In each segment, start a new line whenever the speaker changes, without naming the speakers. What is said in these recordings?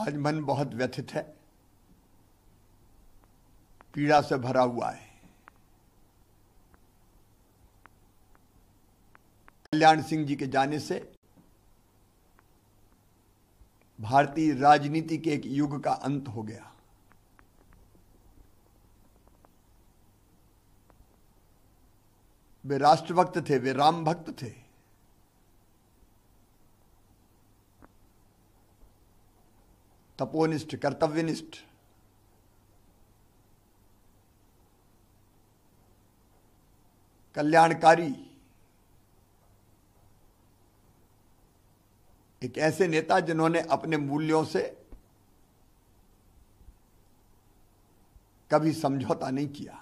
आज मन बहुत व्यथित है पीड़ा से भरा हुआ है कल्याण सिंह जी के जाने से भारतीय राजनीति के एक युग का अंत हो गया वे राष्ट्रभक्त थे वे राम भक्त थे तपोनिष्ठ कर्तव्यनिष्ठ कल्याणकारी एक ऐसे नेता जिन्होंने अपने मूल्यों से कभी समझौता नहीं किया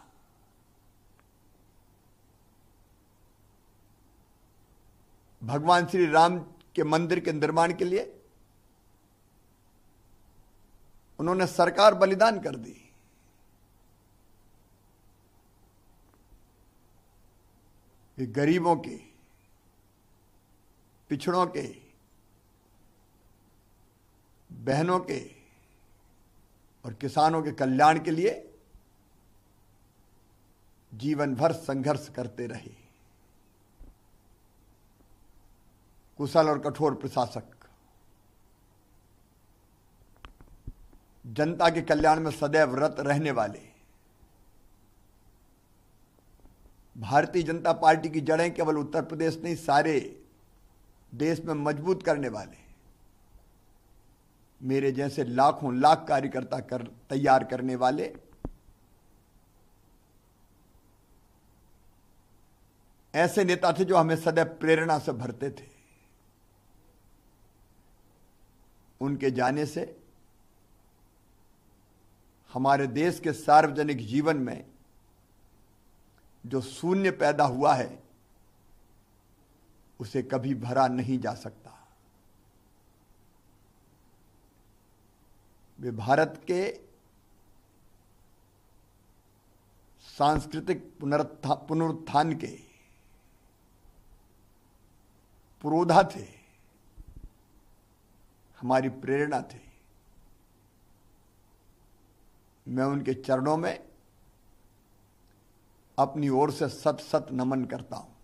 भगवान श्री राम के मंदिर के निर्माण के लिए उन्होंने सरकार बलिदान कर दी कि गरीबों के पिछड़ों के बहनों के और किसानों के कल्याण के लिए जीवन भर संघर्ष करते रहे कुशल और कठोर प्रशासक जनता के कल्याण में सदैव रत रहने वाले भारतीय जनता पार्टी की जड़ें केवल उत्तर प्रदेश नहीं सारे देश में मजबूत करने वाले मेरे जैसे लाखों लाख कार्यकर्ता कर तैयार करने वाले ऐसे नेता थे जो हमें सदैव प्रेरणा से भरते थे उनके जाने से हमारे देश के सार्वजनिक जीवन में जो शून्य पैदा हुआ है उसे कभी भरा नहीं जा सकता वे भारत के सांस्कृतिक पुनरुत्था पुनरुत्थान के पुरोधा थे हमारी प्रेरणा थे मैं उनके चरणों में अपनी ओर से सत सत नमन करता हूं